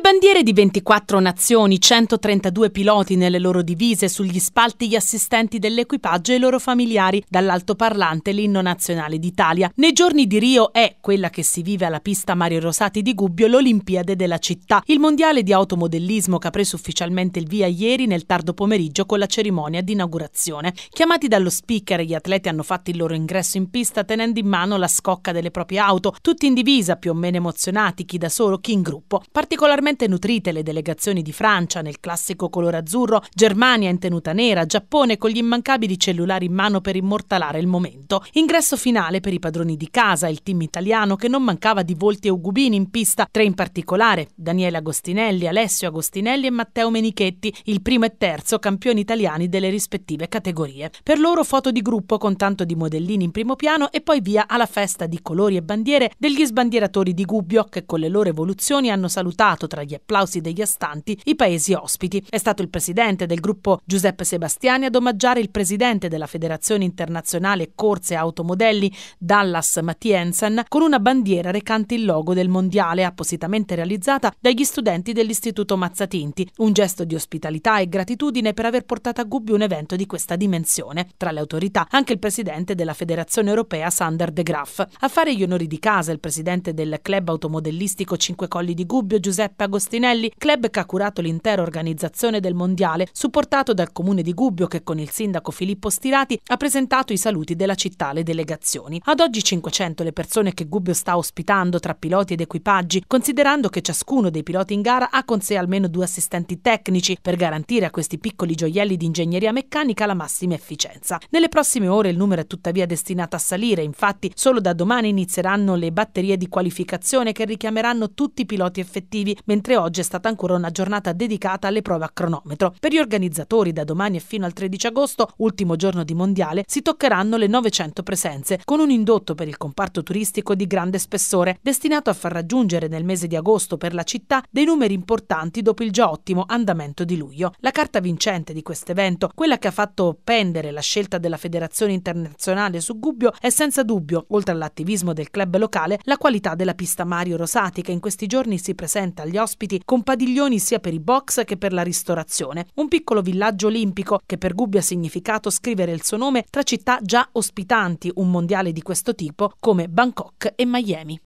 Le bandiere di 24 nazioni, 132 piloti nelle loro divise, sugli spalti gli assistenti dell'equipaggio e i loro familiari, dall'altoparlante l'inno nazionale d'Italia. Nei giorni di Rio è quella che si vive alla pista Mario Rosati di Gubbio l'Olimpiade della città, il mondiale di automodellismo che ha preso ufficialmente il via ieri nel tardo pomeriggio con la cerimonia di inaugurazione. Chiamati dallo speaker, gli atleti hanno fatto il loro ingresso in pista tenendo in mano la scocca delle proprie auto, tutti in divisa, più o meno emozionati, chi da solo, chi in gruppo. Particolarmente particolarmente nutrite le delegazioni di Francia nel classico colore azzurro, Germania in tenuta nera, Giappone con gli immancabili cellulari in mano per immortalare il momento. Ingresso finale per i padroni di casa, il team italiano che non mancava di volti e ugubini in pista, tre in particolare, Daniele Agostinelli, Alessio Agostinelli e Matteo Menichetti, il primo e terzo campioni italiani delle rispettive categorie. Per loro foto di gruppo con tanto di modellini in primo piano e poi via alla festa di colori e bandiere degli sbandieratori di Gubbio che con le loro evoluzioni hanno salutato tra tra gli applausi degli astanti i paesi ospiti. È stato il presidente del gruppo Giuseppe Sebastiani ad omaggiare il presidente della Federazione Internazionale Corse Automodelli Dallas Mattiensen con una bandiera recante il logo del mondiale appositamente realizzata dagli studenti dell'Istituto Mazzatinti, un gesto di ospitalità e gratitudine per aver portato a Gubbio un evento di questa dimensione. Tra le autorità anche il presidente della Federazione Europea Sander De Graaf. A fare gli onori di casa il presidente del club automodellistico Cinque Colli di Gubbio Giuseppe Agostinelli, club che ha curato l'intera organizzazione del mondiale, supportato dal comune di Gubbio che con il sindaco Filippo Stirati ha presentato i saluti della città alle delegazioni. Ad oggi 500 le persone che Gubbio sta ospitando tra piloti ed equipaggi, considerando che ciascuno dei piloti in gara ha con sé almeno due assistenti tecnici per garantire a questi piccoli gioielli di ingegneria meccanica la massima efficienza. Nelle prossime ore il numero è tuttavia destinato a salire, infatti solo da domani inizieranno le batterie di qualificazione che richiameranno tutti i piloti effettivi, mentre mentre oggi è stata ancora una giornata dedicata alle prove a cronometro. Per gli organizzatori, da domani e fino al 13 agosto, ultimo giorno di mondiale, si toccheranno le 900 presenze, con un indotto per il comparto turistico di grande spessore, destinato a far raggiungere nel mese di agosto per la città dei numeri importanti dopo il già ottimo andamento di luglio. La carta vincente di questo evento, quella che ha fatto pendere la scelta della Federazione Internazionale su Gubbio, è senza dubbio, oltre all'attivismo del club locale, la qualità della pista Mario Rosati che in questi giorni si presenta agli ospiti ospiti con padiglioni sia per i box che per la ristorazione. Un piccolo villaggio olimpico che per Gubbia ha significato scrivere il suo nome tra città già ospitanti un mondiale di questo tipo come Bangkok e Miami.